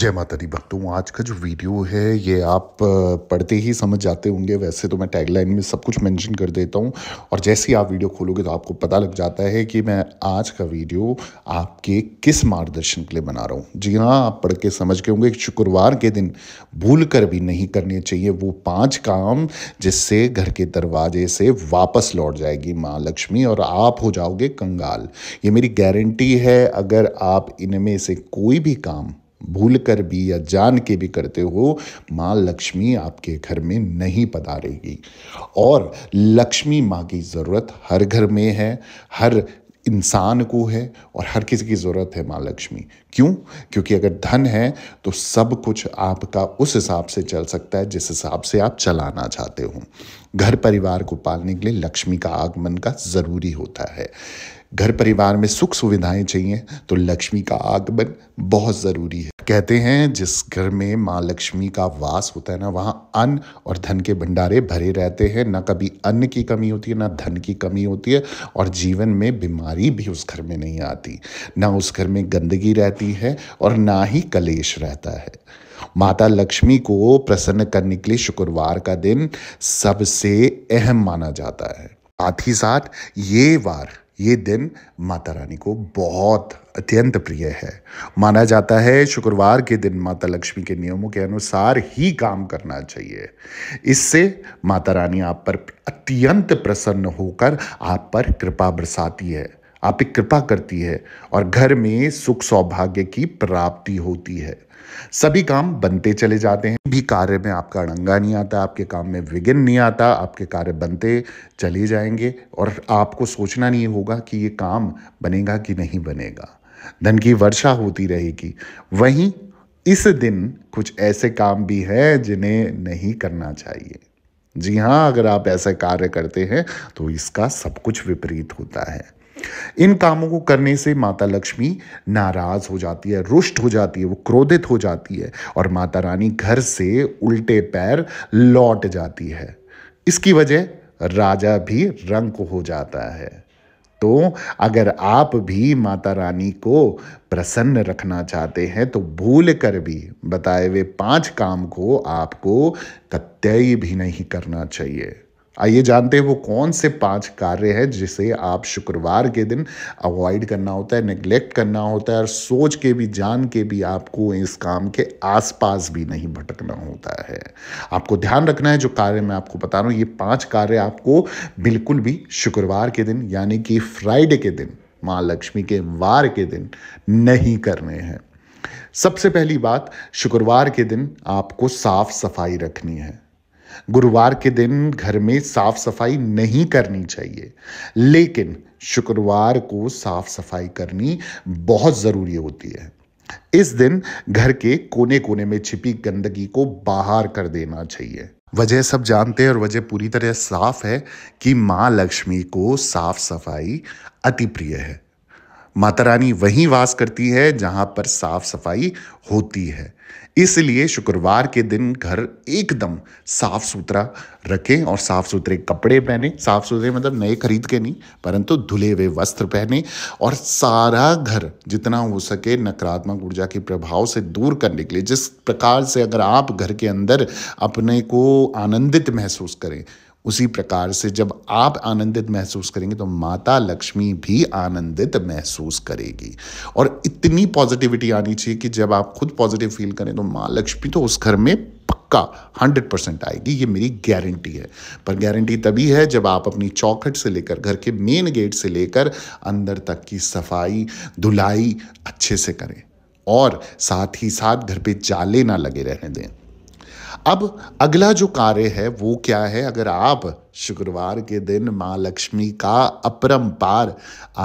जय माता दी भक्तों आज का जो वीडियो है ये आप पढ़ते ही समझ जाते होंगे वैसे तो मैं टैगलाइन में सब कुछ मेंशन कर देता हूँ और जैसे ही आप वीडियो खोलोगे तो आपको पता लग जाता है कि मैं आज का वीडियो आपके किस मार्गदर्शन के लिए बना रहा हूँ जी हाँ आप पढ़ के समझ के होंगे शुक्रवार के दिन भूल कर भी नहीं करने चाहिए वो पाँच काम जिससे घर के दरवाजे से वापस लौट जाएगी माँ लक्ष्मी और आप हो जाओगे कंगाल ये मेरी गारंटी है अगर आप इनमें से कोई भी काम भूल कर भी या जान के भी करते हो माँ लक्ष्मी आपके घर में नहीं पधारेगी और लक्ष्मी माँ की ज़रूरत हर घर में है हर इंसान को है और हर किसी की ज़रूरत है माँ लक्ष्मी क्यों क्योंकि अगर धन है तो सब कुछ आपका उस हिसाब से चल सकता है जिस हिसाब से आप चलाना चाहते हो घर परिवार को पालने के लिए लक्ष्मी का आगमन का ज़रूरी होता है घर परिवार में सुख सुविधाएं चाहिए तो लक्ष्मी का आगमन बहुत ज़रूरी है कहते हैं जिस घर में माँ लक्ष्मी का वास होता है ना वहाँ अन्न और धन के भंडारे भरे रहते हैं ना कभी अन्न की कमी होती है ना धन की कमी होती है और जीवन में बीमारी भी उस घर में नहीं आती ना उस घर में गंदगी रहती है और ना ही कलेश रहता है माता लक्ष्मी को प्रसन्न करने के लिए शुक्रवार का दिन सबसे अहम माना जाता है साथ ही साथ ये वार ये दिन माता रानी को बहुत अत्यंत प्रिय है माना जाता है शुक्रवार के दिन माता लक्ष्मी के नियमों के अनुसार ही काम करना चाहिए इससे माता रानी आप पर अत्यंत प्रसन्न होकर आप पर कृपा बरसाती है आप कृपा करती है और घर में सुख सौभाग्य की प्राप्ति होती है सभी काम बनते चले जाते हैं भी कार्य में आपका अड़ंगा नहीं आता आपके काम में विघ्न नहीं आता आपके कार्य बनते चले जाएंगे और आपको सोचना नहीं होगा कि ये काम बनेगा कि नहीं बनेगा धन की वर्षा होती रहेगी वहीं इस दिन कुछ ऐसे काम भी हैं जिन्हें नहीं करना चाहिए जी हाँ अगर आप ऐसे कार्य करते हैं तो इसका सब कुछ विपरीत होता है इन कामों को करने से माता लक्ष्मी नाराज हो जाती है रुष्ट हो जाती है वो क्रोधित हो जाती है और माता रानी घर से उल्टे पैर लौट जाती है इसकी वजह राजा भी रंक हो जाता है तो अगर आप भी माता रानी को प्रसन्न रखना चाहते हैं तो भूल कर भी बताए हुए पांच काम को आपको कत्यय भी नहीं करना चाहिए आइए जानते हैं वो कौन से पांच कार्य हैं जिसे आप शुक्रवार के दिन अवॉइड करना होता है निग्लेक्ट करना होता है और सोच के भी जान के भी आपको इस काम के आसपास भी नहीं भटकना होता है आपको ध्यान रखना है जो कार्य मैं आपको बता रहा हूँ ये पांच कार्य आपको बिल्कुल भी शुक्रवार के दिन यानी कि फ्राइडे के दिन माँ लक्ष्मी के वार के दिन नहीं करने हैं सबसे पहली बात शुक्रवार के दिन आपको साफ सफाई रखनी है गुरुवार के दिन घर में साफ सफाई नहीं करनी चाहिए लेकिन शुक्रवार को साफ सफाई करनी बहुत ज़रूरी होती है इस दिन घर के कोने कोने में छिपी गंदगी को बाहर कर देना चाहिए वजह सब जानते हैं और वजह पूरी तरह साफ है कि माँ लक्ष्मी को साफ सफाई अति प्रिय है माता रानी वहीं वास करती है जहाँ पर साफ सफाई होती है इसलिए शुक्रवार के दिन घर एकदम साफ सुथरा रखें और साफ सुथरे कपड़े पहने साफ सुथरे मतलब नए खरीद के नहीं परंतु धुले हुए वस्त्र पहने और सारा घर जितना हो सके नकारात्मक ऊर्जा के प्रभाव से दूर करने के लिए जिस प्रकार से अगर आप घर के अंदर अपने को आनंदित महसूस करें उसी प्रकार से जब आप आनंदित महसूस करेंगे तो माता लक्ष्मी भी आनंदित महसूस करेगी और इतनी पॉजिटिविटी आनी चाहिए कि जब आप खुद पॉजिटिव फील करें तो माँ लक्ष्मी तो उस घर में पक्का हंड्रेड परसेंट आएगी ये मेरी गारंटी है पर गारंटी तभी है जब आप अपनी चौखट से लेकर घर के मेन गेट से लेकर अंदर तक की सफाई धुलाई अच्छे से करें और साथ ही साथ घर पे जाले ना लगे रहने दें अब अगला जो कार्य है वो क्या है अगर आप शुक्रवार के दिन माँ लक्ष्मी का अपरंपार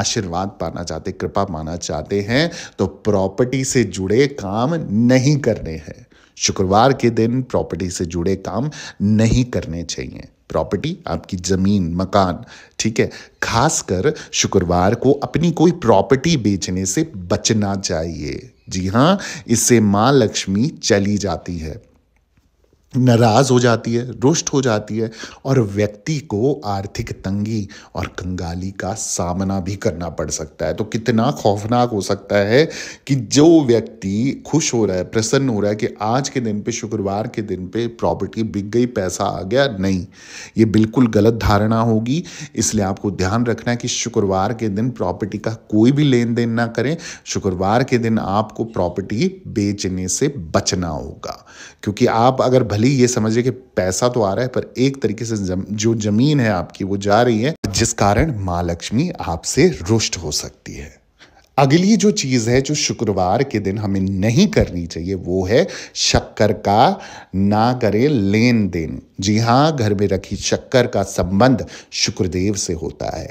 आशीर्वाद पाना चाहते कृपा पाना चाहते हैं तो प्रॉपर्टी से जुड़े काम नहीं करने हैं शुक्रवार के दिन प्रॉपर्टी से जुड़े काम नहीं करने चाहिए प्रॉपर्टी आपकी ज़मीन मकान ठीक है खासकर शुक्रवार को अपनी कोई प्रॉपर्टी बेचने से बचना चाहिए जी हाँ इससे माँ लक्ष्मी चली जाती है नाराज हो जाती है रुष्ट हो जाती है और व्यक्ति को आर्थिक तंगी और कंगाली का सामना भी करना पड़ सकता है तो कितना खौफनाक हो सकता है कि जो व्यक्ति खुश हो रहा है प्रसन्न हो रहा है कि आज के दिन पे शुक्रवार के दिन पे प्रॉपर्टी बिक गई पैसा आ गया नहीं ये बिल्कुल गलत धारणा होगी इसलिए आपको ध्यान रखना है कि शुक्रवार के दिन प्रॉपर्टी का कोई भी लेन देन ना करें शुक्रवार के दिन आपको प्रॉपर्टी बेचने से बचना होगा क्योंकि आप अगर भले ही ये समझ रहे कि पैसा तो आ रहा है पर एक तरीके से जम, जो जमीन है आपकी वो जा रही है जिस कारण माँ लक्ष्मी आपसे रुष्ट हो सकती है अगली जो चीज़ है जो शुक्रवार के दिन हमें नहीं करनी चाहिए वो है शक्कर का ना करें लेन देन जी हाँ घर में रखी शक्कर का संबंध शुक्रदेव से होता है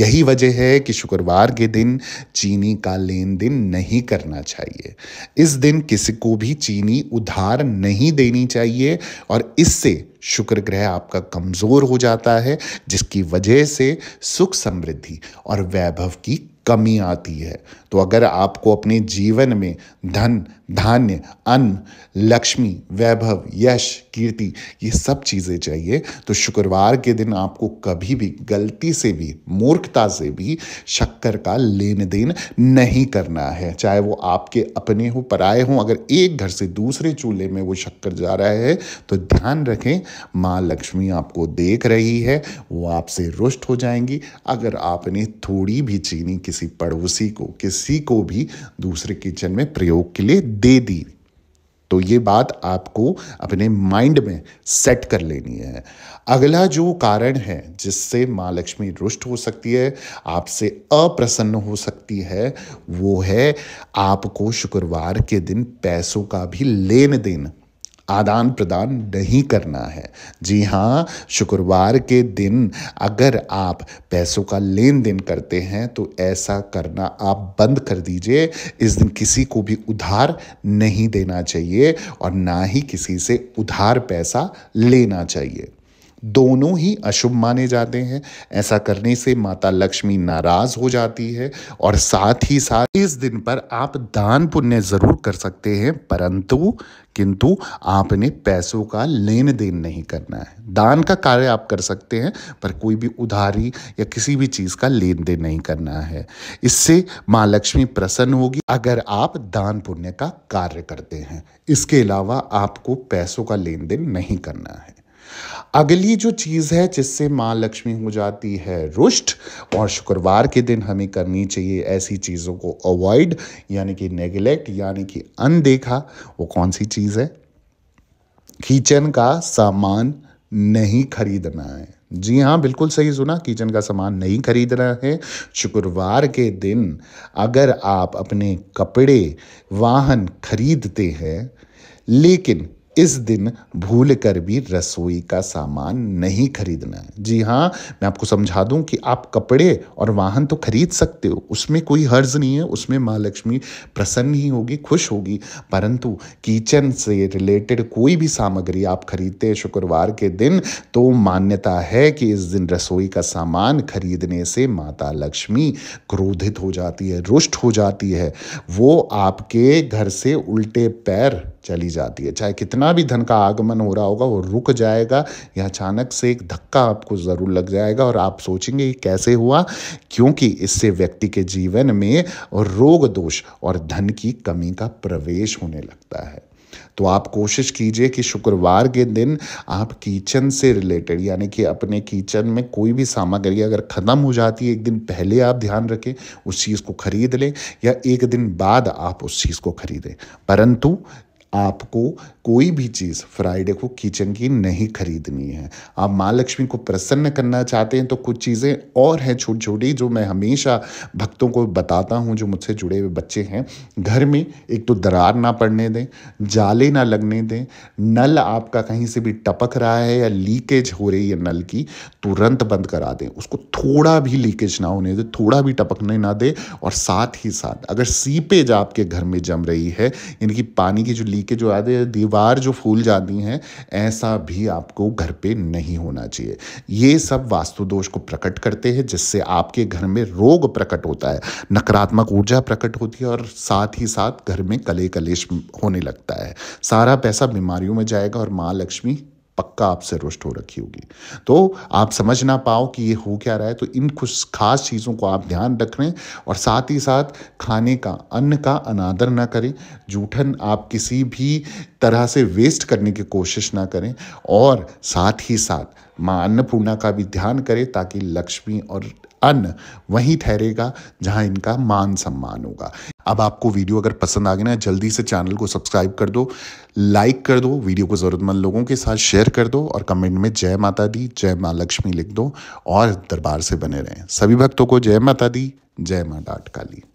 यही वजह है कि शुक्रवार के दिन चीनी का लेन देन नहीं करना चाहिए इस दिन किसी को भी चीनी उधार नहीं देनी चाहिए और इससे शुक्र ग्रह आपका कमज़ोर हो जाता है जिसकी वजह से सुख समृद्धि और वैभव की कमी आती है तो अगर आपको अपने जीवन में धन धान्य अन्न लक्ष्मी वैभव यश कीर्ति ये सब चीज़ें चाहिए तो शुक्रवार के दिन आपको कभी भी गलती से भी मूर्खता से भी शक्कर का लेन देन नहीं करना है चाहे वो आपके अपने हो पराए हों अगर एक घर से दूसरे चूल्हे में वो शक्कर जा रहा है तो ध्यान रखें माँ लक्ष्मी आपको देख रही है वो आपसे रुष्ट हो जाएंगी अगर आपने थोड़ी भी चीनी के किसी पड़ोसी को किसी को भी दूसरे किचन में प्रयोग के लिए दे दी तो ये बात आपको अपने माइंड में सेट कर लेनी है अगला जो कारण है जिससे माँ लक्ष्मी रुष्ट हो सकती है आपसे अप्रसन्न हो सकती है वो है आपको शुक्रवार के दिन पैसों का भी लेन देन आदान प्रदान नहीं करना है जी हाँ शुक्रवार के दिन अगर आप पैसों का लेन देन करते हैं तो ऐसा करना आप बंद कर दीजिए इस दिन किसी को भी उधार नहीं देना चाहिए और ना ही किसी से उधार पैसा लेना चाहिए दोनों ही अशुभ माने जाते हैं ऐसा करने से माता लक्ष्मी नाराज हो जाती है और साथ ही साथ इस दिन पर आप दान पुण्य जरूर कर सकते हैं परंतु किंतु आपने पैसों का लेन देन नहीं करना है दान का कार्य आप कर सकते हैं पर कोई भी उधारी या किसी भी चीज़ का लेन देन नहीं करना है इससे माँ लक्ष्मी प्रसन्न होगी अगर आप दान पुण्य का कार्य करते हैं इसके अलावा आपको पैसों का लेन देन नहीं करना है अगली जो चीज़ है जिससे माँ लक्ष्मी हो जाती है रुष्ट और शुक्रवार के दिन हमें करनी चाहिए ऐसी चीज़ों को अवॉइड यानी कि नेगलेक्ट यानी कि अनदेखा वो कौन सी चीज़ है किचन का सामान नहीं खरीदना है जी हाँ बिल्कुल सही सुना किचन का सामान नहीं खरीदना है शुक्रवार के दिन अगर आप अपने कपड़े वाहन खरीदते हैं लेकिन इस दिन भूल कर भी रसोई का सामान नहीं खरीदना है जी हाँ मैं आपको समझा दूं कि आप कपड़े और वाहन तो खरीद सकते हो उसमें कोई हर्ज नहीं है उसमें माँ लक्ष्मी प्रसन्न ही होगी खुश होगी परंतु किचन से रिलेटेड कोई भी सामग्री आप खरीदते हैं शुक्रवार के दिन तो मान्यता है कि इस दिन रसोई का सामान खरीदने से माता लक्ष्मी क्रोधित हो जाती है रुष्ट हो जाती है वो आपके घर से उल्टे पैर चली जाती है चाहे कितना भी धन का आगमन हो रहा होगा वो रुक जाएगा या अचानक से एक धक्का आपको ज़रूर लग जाएगा और आप सोचेंगे कि कैसे हुआ क्योंकि इससे व्यक्ति के जीवन में रोग दोष और धन की कमी का प्रवेश होने लगता है तो आप कोशिश कीजिए कि शुक्रवार के दिन आप किचन से रिलेटेड यानी कि अपने किचन में कोई भी सामग्री अगर ख़त्म हो जाती है एक दिन पहले आप ध्यान रखें उस चीज़ को खरीद लें या एक दिन बाद आप उस चीज़ को खरीदें परंतु आपको कोई भी चीज़ फ्राइडे को किचन की नहीं खरीदनी है आप माँ लक्ष्मी को प्रसन्न करना चाहते हैं तो कुछ चीज़ें और हैं छोटी छोटी जो मैं हमेशा भक्तों को बताता हूँ जो मुझसे जुड़े हुए बच्चे हैं घर में एक तो दरार ना पड़ने दें जाले ना लगने दें नल आपका कहीं से भी टपक रहा है या लीकेज हो रही है नल की तुरंत बंद करा दें उसको थोड़ा भी लीकेज ना होने दें थोड़ा भी टपकने ना दे और साथ ही साथ अगर सीपेज आपके घर में जम रही है यानी कि पानी की जो लीकेज आ जाए बार जो फूल जाती हैं ऐसा भी आपको घर पे नहीं होना चाहिए ये सब वास्तु दोष को प्रकट करते हैं जिससे आपके घर में रोग प्रकट होता है नकारात्मक ऊर्जा प्रकट होती है और साथ ही साथ घर में कले कलेश होने लगता है सारा पैसा बीमारियों में जाएगा और माँ लक्ष्मी पक्का आपसे रुष्ट हो रखी होगी तो आप समझ ना पाओ कि ये हो क्या रहा है तो इन कुछ खास चीज़ों को आप ध्यान रख रहे हैं और साथ ही साथ खाने का अन्न का अनादर ना करें जूठन आप किसी भी तरह से वेस्ट करने की कोशिश ना करें और साथ ही साथ माँ अन्नपूर्णा का भी ध्यान करें ताकि लक्ष्मी और अन्न वहीं ठहरेगा जहां इनका मान सम्मान होगा अब आपको वीडियो अगर पसंद आ गया ना जल्दी से चैनल को सब्सक्राइब कर दो लाइक कर दो वीडियो को ज़रूरतमंद लोगों के साथ शेयर कर दो और कमेंट में जय माता दी जय माँ लक्ष्मी लिख दो और दरबार से बने रहें सभी भक्तों को जय माता दी जय माँ डाट काली